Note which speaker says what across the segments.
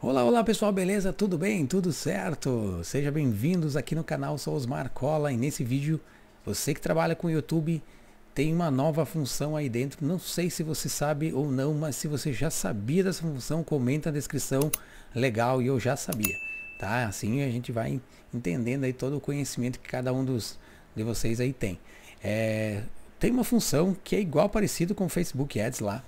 Speaker 1: Olá, olá pessoal, beleza? Tudo bem? Tudo certo? Sejam bem-vindos aqui no canal Sou Osmar Cola e nesse vídeo você que trabalha com YouTube tem uma nova função aí dentro. Não sei se você sabe ou não, mas se você já sabia dessa função, comenta na descrição. Legal, e eu já sabia, tá? Assim a gente vai entendendo aí todo o conhecimento que cada um dos de vocês aí tem. É, tem uma função que é igual parecido com o Facebook Ads lá,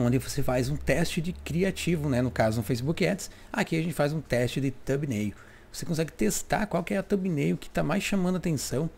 Speaker 1: onde você faz um teste de criativo, né? no caso no Facebook Ads, aqui a gente faz um teste de thumbnail. Você consegue testar qual que é a thumbnail que está mais chamando atenção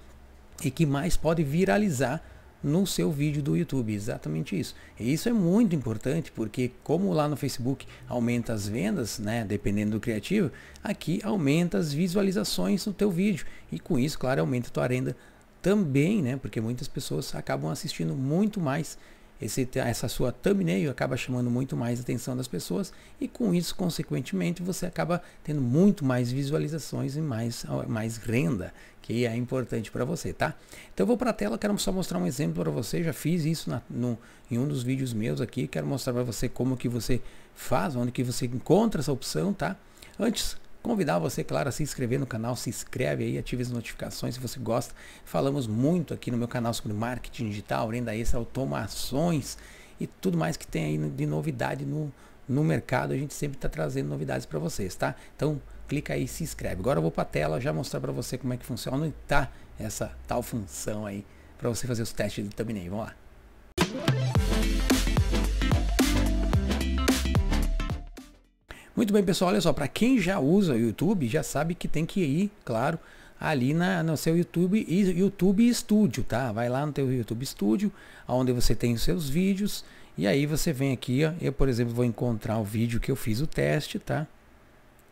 Speaker 1: e que mais pode viralizar no seu vídeo do YouTube, exatamente isso. E isso é muito importante porque como lá no Facebook aumenta as vendas, né, dependendo do criativo, aqui aumenta as visualizações do teu vídeo e com isso, claro, aumenta a tua renda também, né, porque muitas pessoas acabam assistindo muito mais esse, essa sua thumbnail acaba chamando muito mais atenção das pessoas e com isso, consequentemente, você acaba tendo muito mais visualizações e mais, ah, mais renda, que é importante para você, tá? Então eu vou para a tela, quero só mostrar um exemplo para você, já fiz isso na, no, em um dos vídeos meus aqui, quero mostrar para você como que você faz, onde que você encontra essa opção, tá? Antes, Convidar você, claro, a se inscrever no canal, se inscreve aí, ative as notificações se você gosta. Falamos muito aqui no meu canal sobre marketing digital, renda extra, automações e tudo mais que tem aí de novidade no, no mercado. A gente sempre está trazendo novidades para vocês, tá? Então clica aí e se inscreve. Agora eu vou para a tela já mostrar para você como é que funciona e tá essa tal função aí para você fazer os testes de thumbnail. Vamos lá. Muito bem, pessoal, olha só, para quem já usa o YouTube, já sabe que tem que ir, claro, ali na, no seu YouTube YouTube Studio, tá? Vai lá no teu YouTube Studio, onde você tem os seus vídeos, e aí você vem aqui, ó, eu, por exemplo, vou encontrar o vídeo que eu fiz o teste, tá?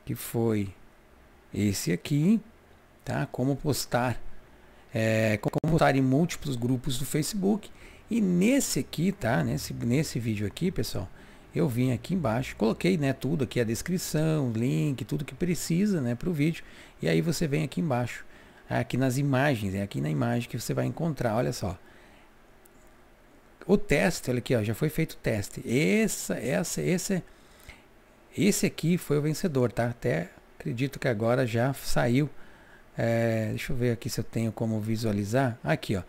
Speaker 1: Que foi esse aqui, tá? Como postar, é, como postar em múltiplos grupos do Facebook. E nesse aqui, tá? Nesse, nesse vídeo aqui, pessoal, eu vim aqui embaixo, coloquei né, tudo aqui, a descrição, link, tudo que precisa né, para o vídeo. E aí você vem aqui embaixo, aqui nas imagens, é aqui na imagem que você vai encontrar, olha só. O teste, olha aqui, ó, já foi feito o teste. Essa, essa, esse, esse aqui foi o vencedor, tá? Até acredito que agora já saiu. É, deixa eu ver aqui se eu tenho como visualizar. Aqui, ó.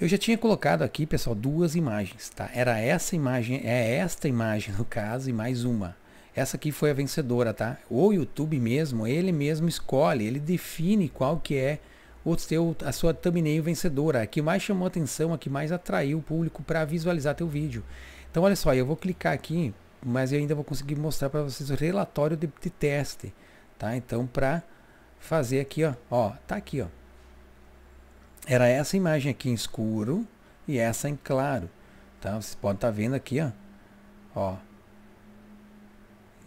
Speaker 1: Eu já tinha colocado aqui, pessoal, duas imagens, tá? Era essa imagem, é esta imagem no caso, e mais uma. Essa aqui foi a vencedora, tá? O YouTube mesmo, ele mesmo escolhe, ele define qual que é o seu, a sua thumbnail vencedora, a que mais chamou atenção, a que mais atraiu o público para visualizar teu vídeo. Então, olha só, eu vou clicar aqui, mas eu ainda vou conseguir mostrar para vocês o relatório de, de teste, tá? Então, para fazer aqui, ó, ó, tá aqui, ó era essa imagem aqui em escuro e essa em claro. Tá? Vocês podem estar tá vendo aqui, ó. ó.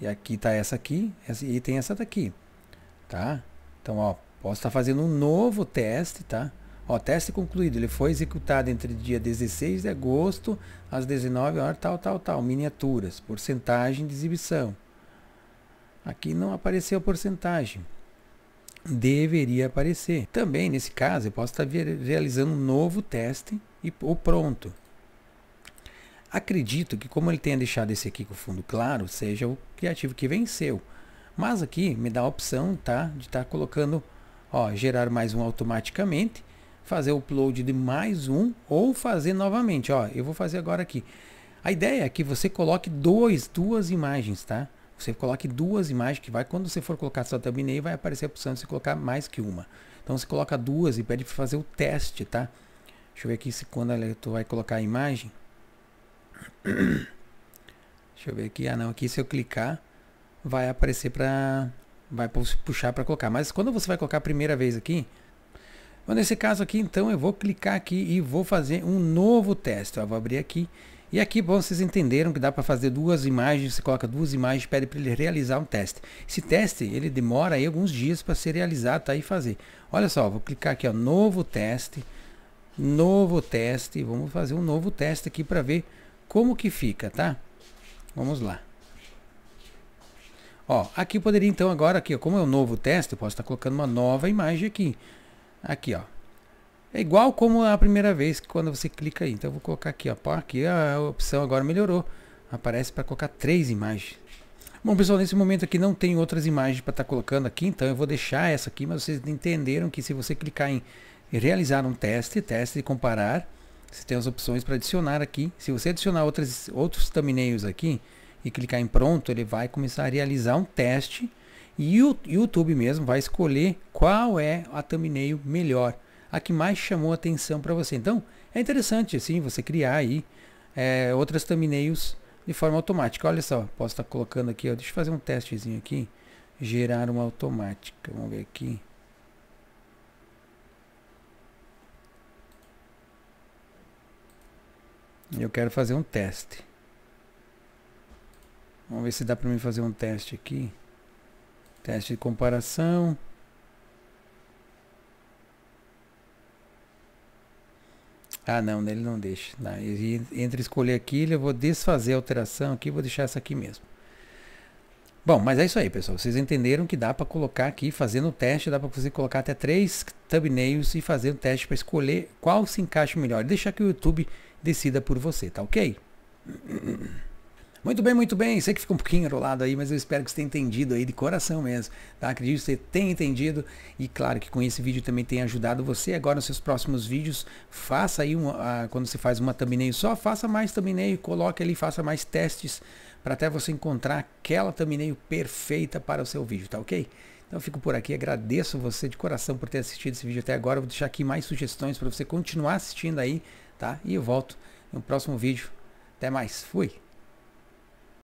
Speaker 1: E aqui está essa aqui essa, e tem essa daqui. Tá? Então, ó, posso estar tá fazendo um novo teste, tá? Ó, teste concluído. Ele foi executado entre dia 16 de agosto às 19 horas, tal, tal, tal. Miniaturas, porcentagem de exibição. Aqui não apareceu porcentagem deveria aparecer. Também nesse caso eu posso estar realizando um novo teste e ou pronto. Acredito que como ele tenha deixado esse aqui com o fundo claro, seja o criativo que venceu. Mas aqui me dá a opção tá, de estar colocando, ó, gerar mais um automaticamente, fazer o upload de mais um ou fazer novamente. Ó, eu vou fazer agora aqui. A ideia é que você coloque dois, duas imagens, tá? Você coloque duas imagens que vai, quando você for colocar sua thumbnail, vai aparecer a opção de você colocar mais que uma. Então você coloca duas e pede para fazer o teste, tá? Deixa eu ver aqui se quando tu vai colocar a imagem. Deixa eu ver aqui. Ah, não, aqui se eu clicar, vai aparecer para vai puxar para colocar. Mas quando você vai colocar a primeira vez aqui, nesse caso aqui, então eu vou clicar aqui e vou fazer um novo teste. Eu vou abrir aqui e aqui, bom, vocês entenderam que dá para fazer duas imagens, você coloca duas imagens, pede para ele realizar um teste. Esse teste, ele demora aí alguns dias para ser realizado, tá aí fazer. Olha só, vou clicar aqui, ó, novo teste, novo teste, vamos fazer um novo teste aqui para ver como que fica, tá? Vamos lá. Ó, aqui poderia então agora, aqui, ó, como é um novo teste, eu posso estar tá colocando uma nova imagem aqui. Aqui, ó, é igual como a primeira vez que quando você clica aí. Então eu vou colocar aqui, ó. Aqui a opção agora melhorou. Aparece para colocar três imagens. Bom, pessoal, nesse momento aqui não tem outras imagens para estar tá colocando aqui, então eu vou deixar essa aqui, mas vocês entenderam que se você clicar em realizar um teste, teste e comparar, você tem as opções para adicionar aqui. Se você adicionar outras, outros thumbnails aqui e clicar em pronto, ele vai começar a realizar um teste e o YouTube mesmo vai escolher qual é a thumbnail melhor a que mais chamou atenção para você. Então, é interessante assim você criar aí é, outras thumbnails de forma automática. Olha só, posso estar tá colocando aqui, ó, deixa eu fazer um testezinho aqui. Gerar uma automática. Vamos ver aqui. Eu quero fazer um teste. Vamos ver se dá para mim fazer um teste aqui. Teste de comparação. Ah, não, ele não deixa. Não. Entre escolher aquilo, eu vou desfazer a alteração aqui, vou deixar essa aqui mesmo. Bom, mas é isso aí, pessoal. Vocês entenderam que dá para colocar aqui, fazendo o teste, dá para você colocar até três thumbnails e fazer um teste para escolher qual se encaixa melhor. Deixar que o YouTube decida por você, tá ok? Muito bem, muito bem. Sei que fica um pouquinho enrolado aí, mas eu espero que você tenha entendido aí de coração mesmo. Tá? Acredito que você tenha entendido e claro que com esse vídeo também tenha ajudado você. Agora nos seus próximos vídeos, faça aí, uma, ah, quando você faz uma thumbnail só, faça mais thumbnail, coloque ali, faça mais testes para até você encontrar aquela thumbnail perfeita para o seu vídeo, tá ok? Então eu fico por aqui, agradeço você de coração por ter assistido esse vídeo até agora. vou deixar aqui mais sugestões para você continuar assistindo aí, tá? E eu volto no próximo vídeo. Até mais, fui!